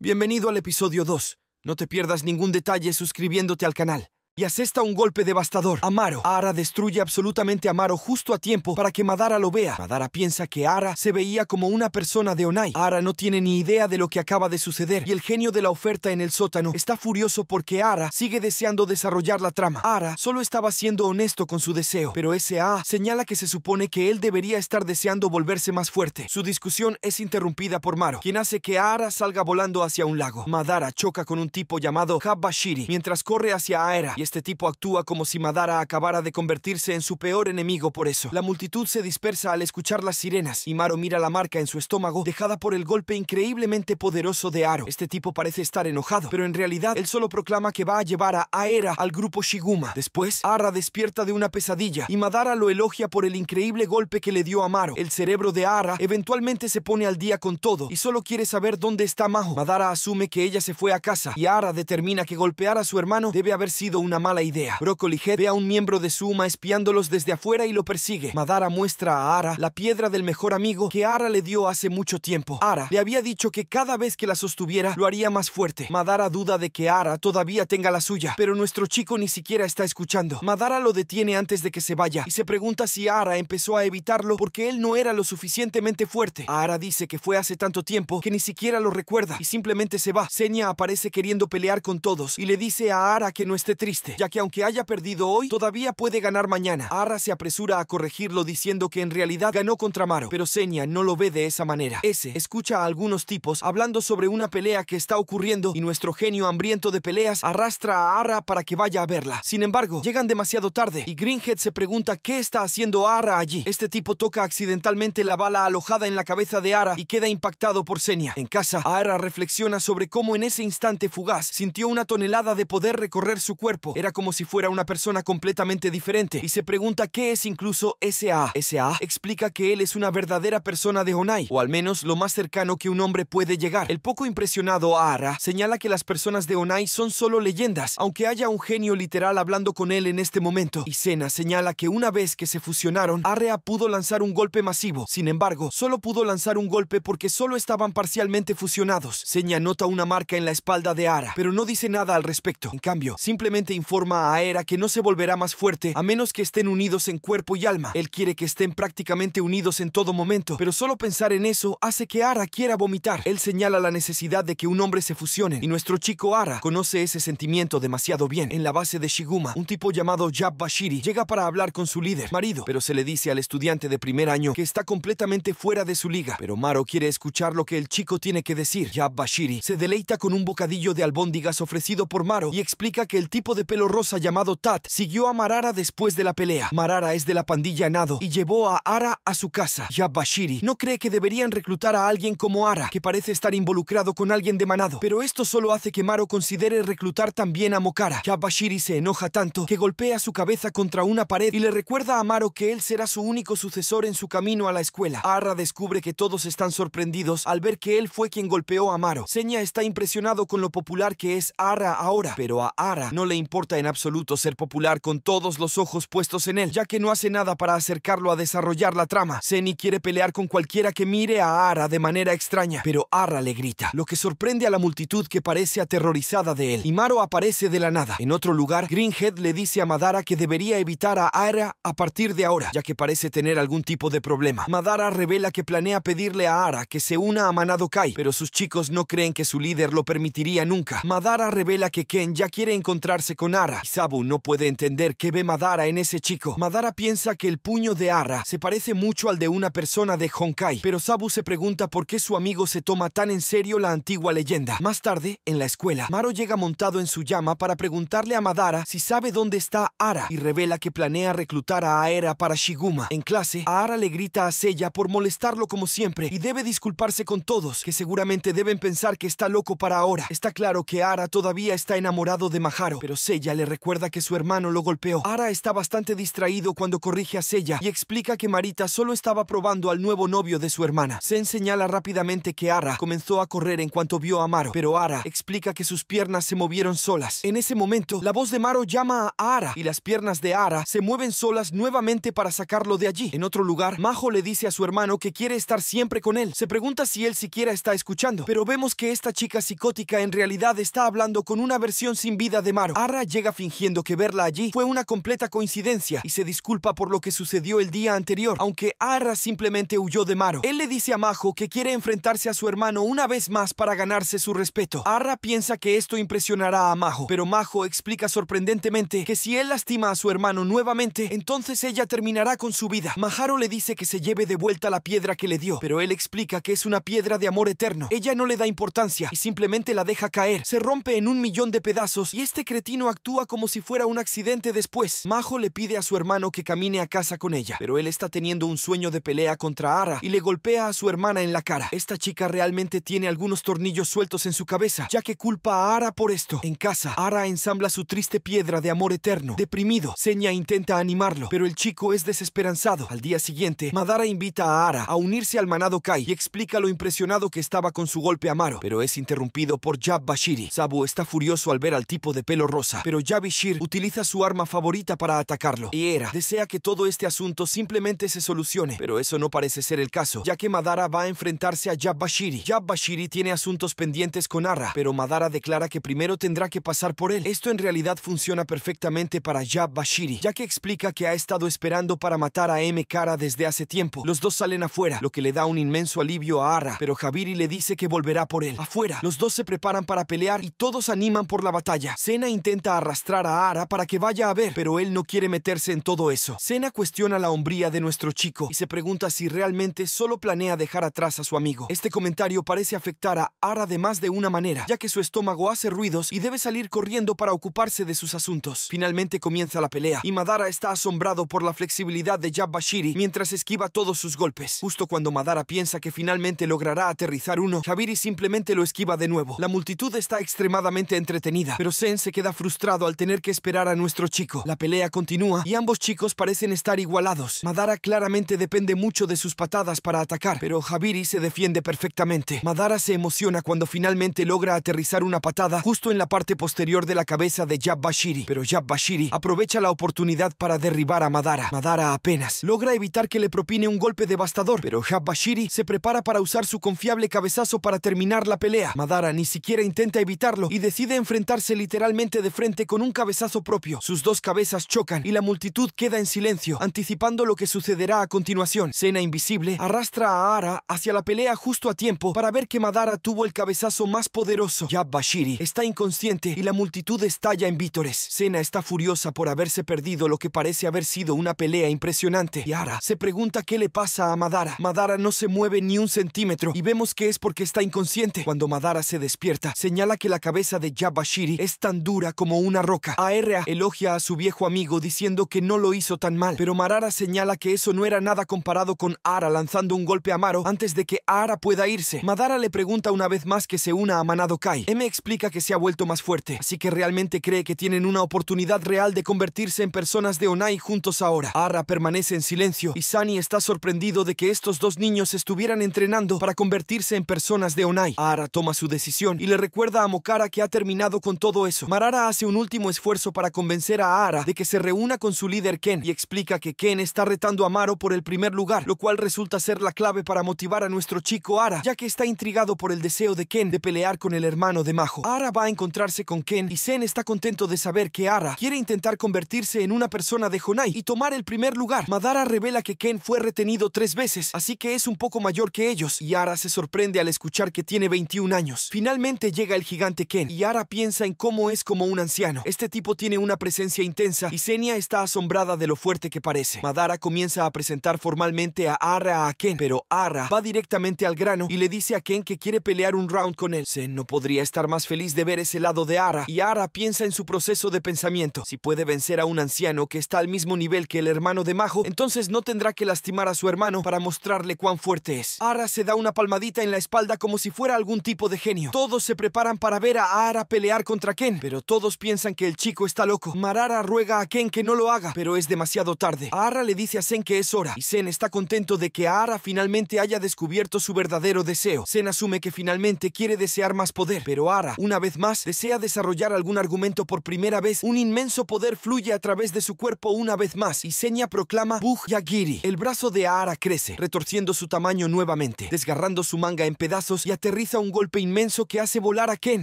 Bienvenido al episodio 2. No te pierdas ningún detalle suscribiéndote al canal y asesta un golpe devastador. Amaro. Ara destruye absolutamente a Amaro justo a tiempo para que Madara lo vea. Madara piensa que Ara se veía como una persona de Onai. Ara no tiene ni idea de lo que acaba de suceder y el genio de la oferta en el sótano está furioso porque Ara sigue deseando desarrollar la trama. Ara solo estaba siendo honesto con su deseo, pero ese A señala que se supone que él debería estar deseando volverse más fuerte. Su discusión es interrumpida por Maro, quien hace que Ara salga volando hacia un lago. Madara choca con un tipo llamado Habashiri mientras corre hacia Aera y este tipo actúa como si Madara acabara de convertirse en su peor enemigo por eso. La multitud se dispersa al escuchar las sirenas y Maro mira la marca en su estómago dejada por el golpe increíblemente poderoso de Aro. Este tipo parece estar enojado, pero en realidad él solo proclama que va a llevar a Aera al grupo Shiguma. Después, Ara despierta de una pesadilla y Madara lo elogia por el increíble golpe que le dio a Maro. El cerebro de Ara eventualmente se pone al día con todo y solo quiere saber dónde está Majo. Madara asume que ella se fue a casa y Ara determina que golpear a su hermano debe haber sido una mala idea. Broccoli Head ve a un miembro de Suma espiándolos desde afuera y lo persigue. Madara muestra a Ara la piedra del mejor amigo que Ara le dio hace mucho tiempo. Ara le había dicho que cada vez que la sostuviera lo haría más fuerte. Madara duda de que Ara todavía tenga la suya, pero nuestro chico ni siquiera está escuchando. Madara lo detiene antes de que se vaya y se pregunta si Ara empezó a evitarlo porque él no era lo suficientemente fuerte. Ara dice que fue hace tanto tiempo que ni siquiera lo recuerda y simplemente se va. Senya aparece queriendo pelear con todos y le dice a Ara que no esté triste ya que aunque haya perdido hoy, todavía puede ganar mañana. Arra se apresura a corregirlo diciendo que en realidad ganó contra Maro, pero Senya no lo ve de esa manera. Ese escucha a algunos tipos hablando sobre una pelea que está ocurriendo y nuestro genio hambriento de peleas arrastra a Ara para que vaya a verla. Sin embargo, llegan demasiado tarde y Greenhead se pregunta qué está haciendo Ara allí. Este tipo toca accidentalmente la bala alojada en la cabeza de Ara y queda impactado por Senya. En casa, Ara reflexiona sobre cómo en ese instante fugaz sintió una tonelada de poder recorrer su cuerpo era como si fuera una persona completamente diferente. Y se pregunta qué es incluso S.A. S.A. explica que él es una verdadera persona de Onai, o al menos lo más cercano que un hombre puede llegar. El poco impresionado Ara señala que las personas de Onai son solo leyendas, aunque haya un genio literal hablando con él en este momento. Y Sena señala que una vez que se fusionaron, Area pudo lanzar un golpe masivo. Sin embargo, solo pudo lanzar un golpe porque solo estaban parcialmente fusionados. Seña nota una marca en la espalda de Ara, pero no dice nada al respecto. En cambio, simplemente informa a Aera que no se volverá más fuerte a menos que estén unidos en cuerpo y alma. Él quiere que estén prácticamente unidos en todo momento, pero solo pensar en eso hace que Ara quiera vomitar. Él señala la necesidad de que un hombre se fusione, y nuestro chico Ara conoce ese sentimiento demasiado bien. En la base de Shiguma, un tipo llamado Jab Bashiri llega para hablar con su líder, marido, pero se le dice al estudiante de primer año que está completamente fuera de su liga. Pero Maro quiere escuchar lo que el chico tiene que decir. Jab Bashiri se deleita con un bocadillo de albóndigas ofrecido por Maro y explica que el tipo de pelo rosa llamado Tat siguió a Marara después de la pelea. Marara es de la pandilla Nado y llevó a Ara a su casa. Yabashiri no cree que deberían reclutar a alguien como Ara, que parece estar involucrado con alguien de Manado, pero esto solo hace que Maro considere reclutar también a Mokara. Yabashiri se enoja tanto que golpea su cabeza contra una pared y le recuerda a Maro que él será su único sucesor en su camino a la escuela. Ara descubre que todos están sorprendidos al ver que él fue quien golpeó a Maro. seña está impresionado con lo popular que es Ara ahora, pero a Ara no le importa en absoluto ser popular con todos los ojos puestos en él, ya que no hace nada para acercarlo a desarrollar la trama. Seni quiere pelear con cualquiera que mire a Ara de manera extraña, pero Ara le grita, lo que sorprende a la multitud que parece aterrorizada de él. Y Maro aparece de la nada. En otro lugar, Greenhead le dice a Madara que debería evitar a Ara a partir de ahora, ya que parece tener algún tipo de problema. Madara revela que planea pedirle a Ara que se una a Manado Kai, pero sus chicos no creen que su líder lo permitiría nunca. Madara revela que Ken ya quiere encontrarse con Ara. Sabu no puede entender qué ve Madara en ese chico. Madara piensa que el puño de Ara se parece mucho al de una persona de Honkai, pero Sabu se pregunta por qué su amigo se toma tan en serio la antigua leyenda. Más tarde, en la escuela, Maro llega montado en su llama para preguntarle a Madara si sabe dónde está Ara y revela que planea reclutar a Aera para Shiguma. En clase, Ara le grita a Seiya por molestarlo como siempre y debe disculparse con todos, que seguramente deben pensar que está loco para ahora. Está claro que Ara todavía está enamorado de Maharo, pero Seiya ella le recuerda que su hermano lo golpeó. Ara está bastante distraído cuando corrige a Sella y explica que Marita solo estaba probando al nuevo novio de su hermana. Se señala rápidamente que Ara comenzó a correr en cuanto vio a Maro, pero Ara explica que sus piernas se movieron solas. En ese momento, la voz de Maro llama a Ara y las piernas de Ara se mueven solas nuevamente para sacarlo de allí. En otro lugar, Majo le dice a su hermano que quiere estar siempre con él. Se pregunta si él siquiera está escuchando, pero vemos que esta chica psicótica en realidad está hablando con una versión sin vida de Maro. Ara llega fingiendo que verla allí fue una completa coincidencia y se disculpa por lo que sucedió el día anterior, aunque Arra simplemente huyó de Maro. Él le dice a Majo que quiere enfrentarse a su hermano una vez más para ganarse su respeto. Arra piensa que esto impresionará a Majo, pero Majo explica sorprendentemente que si él lastima a su hermano nuevamente, entonces ella terminará con su vida. Majaro le dice que se lleve de vuelta la piedra que le dio, pero él explica que es una piedra de amor eterno. Ella no le da importancia y simplemente la deja caer. Se rompe en un millón de pedazos y este cretino actúa como si fuera un accidente después. Majo le pide a su hermano que camine a casa con ella, pero él está teniendo un sueño de pelea contra Ara y le golpea a su hermana en la cara. Esta chica realmente tiene algunos tornillos sueltos en su cabeza, ya que culpa a Ara por esto. En casa, Ara ensambla su triste piedra de amor eterno. Deprimido, Seña intenta animarlo, pero el chico es desesperanzado. Al día siguiente, Madara invita a Ara a unirse al manado Kai y explica lo impresionado que estaba con su golpe amaro, pero es interrumpido por Jab Bashiri. Sabu está furioso al ver al tipo de pelo rosa, pero Yabishir utiliza su arma favorita para atacarlo. Y Era desea que todo este asunto simplemente se solucione, pero eso no parece ser el caso, ya que Madara va a enfrentarse a Yabashiri. Bashiri tiene asuntos pendientes con Ara, pero Madara declara que primero tendrá que pasar por él. Esto en realidad funciona perfectamente para Bashiri, ya que explica que ha estado esperando para matar a M. Kara desde hace tiempo. Los dos salen afuera, lo que le da un inmenso alivio a Ara, pero Javiri le dice que volverá por él. Afuera, los dos se preparan para pelear y todos animan por la batalla. Sena intenta arrastrar a Ara para que vaya a ver, pero él no quiere meterse en todo eso. Sena cuestiona la hombría de nuestro chico y se pregunta si realmente solo planea dejar atrás a su amigo. Este comentario parece afectar a Ara de más de una manera, ya que su estómago hace ruidos y debe salir corriendo para ocuparse de sus asuntos. Finalmente comienza la pelea y Madara está asombrado por la flexibilidad de Jab Bashiri mientras esquiva todos sus golpes. Justo cuando Madara piensa que finalmente logrará aterrizar uno, Javiri simplemente lo esquiva de nuevo. La multitud está extremadamente entretenida, pero Sen se queda frustrado al tener que esperar a nuestro chico. La pelea continúa y ambos chicos parecen estar igualados. Madara claramente depende mucho de sus patadas para atacar, pero Javiri se defiende perfectamente. Madara se emociona cuando finalmente logra aterrizar una patada justo en la parte posterior de la cabeza de Jab pero Jab Bashiri aprovecha la oportunidad para derribar a Madara. Madara apenas logra evitar que le propine un golpe devastador, pero Jab se prepara para usar su confiable cabezazo para terminar la pelea. Madara ni siquiera intenta evitarlo y decide enfrentarse literalmente de frente con un cabezazo propio. Sus dos cabezas chocan y la multitud queda en silencio, anticipando lo que sucederá a continuación. Cena invisible arrastra a Ara hacia la pelea justo a tiempo para ver que Madara tuvo el cabezazo más poderoso. Ya Bashiri está inconsciente y la multitud estalla en vítores. Cena está furiosa por haberse perdido lo que parece haber sido una pelea impresionante. Y Ara se pregunta qué le pasa a Madara. Madara no se mueve ni un centímetro y vemos que es porque está inconsciente. Cuando Madara se despierta, señala que la cabeza de bashiri es tan dura como una roca. ARA elogia a su viejo amigo diciendo que no lo hizo tan mal, pero Marara señala que eso no era nada comparado con Ara lanzando un golpe a Maro antes de que Ara pueda irse. Madara le pregunta una vez más que se una a Manado Kai. M explica que se ha vuelto más fuerte, así que realmente cree que tienen una oportunidad real de convertirse en personas de Onai juntos ahora. Ara permanece en silencio y Sani está sorprendido de que estos dos niños estuvieran entrenando para convertirse en personas de Onai. Ara toma su decisión y le recuerda a Mokara que ha terminado con todo eso. Marara hace un último esfuerzo para convencer a Ara de que se reúna con su líder Ken y explica que Ken está retando a Maro por el primer lugar, lo cual resulta ser la clave para motivar a nuestro chico Ara, ya que está intrigado por el deseo de Ken de pelear con el hermano de Majo. Ara va a encontrarse con Ken y Zen está contento de saber que Ara quiere intentar convertirse en una persona de Jonai y tomar el primer lugar. Madara revela que Ken fue retenido tres veces, así que es un poco mayor que ellos y Ara se sorprende al escuchar que tiene 21 años. Finalmente llega el gigante Ken y Ara piensa en cómo es como un anciano este tipo tiene una presencia intensa y Senia está asombrada de lo fuerte que parece. Madara comienza a presentar formalmente a Ara a Ken, pero Ara va directamente al grano y le dice a Ken que quiere pelear un round con él. Sen no podría estar más feliz de ver ese lado de Ara y Ara piensa en su proceso de pensamiento. Si puede vencer a un anciano que está al mismo nivel que el hermano de Majo, entonces no tendrá que lastimar a su hermano para mostrarle cuán fuerte es. Ara se da una palmadita en la espalda como si fuera algún tipo de genio. Todos se preparan para ver a Ara pelear contra Ken, pero todos piensan piensan que el chico está loco. Marara ruega a Ken que no lo haga, pero es demasiado tarde. Aara le dice a Sen que es hora, y Sen está contento de que Aara finalmente haya descubierto su verdadero deseo. Sen asume que finalmente quiere desear más poder, pero Aara, una vez más, desea desarrollar algún argumento por primera vez. Un inmenso poder fluye a través de su cuerpo una vez más, y Senya proclama Bug Yagiri. El brazo de Aara crece, retorciendo su tamaño nuevamente, desgarrando su manga en pedazos y aterriza un golpe inmenso que hace volar a Ken.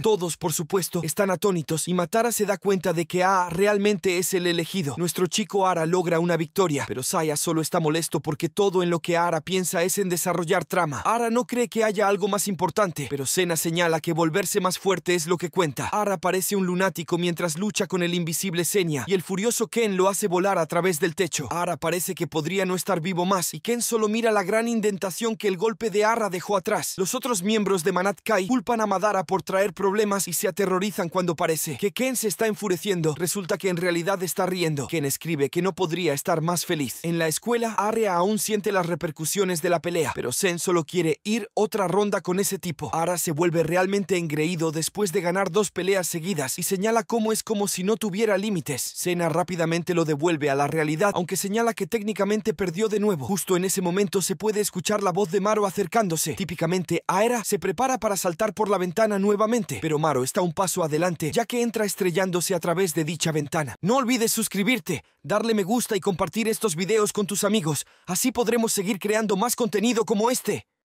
Todos, por supuesto, están atónitos y Matara se da cuenta de que A realmente es el elegido. Nuestro chico Ara logra una victoria, pero Saya solo está molesto porque todo en lo que Ara piensa es en desarrollar trama. Ara no cree que haya algo más importante, pero Sena señala que volverse más fuerte es lo que cuenta. Ara parece un lunático mientras lucha con el invisible Senya y el furioso Ken lo hace volar a través del techo. Ara parece que podría no estar vivo más y Ken solo mira la gran indentación que el golpe de Ara dejó atrás. Los otros miembros de Manat Kai culpan a Madara por traer problemas y se aterrorizan cuando parece que Ken se está enfureciendo. Resulta que en realidad está riendo. Ken escribe que no podría estar más feliz. En la escuela, Aria aún siente las repercusiones de la pelea, pero Sen solo quiere ir otra ronda con ese tipo. Ara se vuelve realmente engreído después de ganar dos peleas seguidas y señala cómo es como si no tuviera límites. Sena rápidamente lo devuelve a la realidad, aunque señala que técnicamente perdió de nuevo. Justo en ese momento se puede escuchar la voz de Maro acercándose. Típicamente, Aera se prepara para saltar por la ventana nuevamente, pero Maro está un paso adelante, ya que entra estrellándose a través de dicha ventana. No olvides suscribirte, darle me gusta y compartir estos videos con tus amigos. Así podremos seguir creando más contenido como este.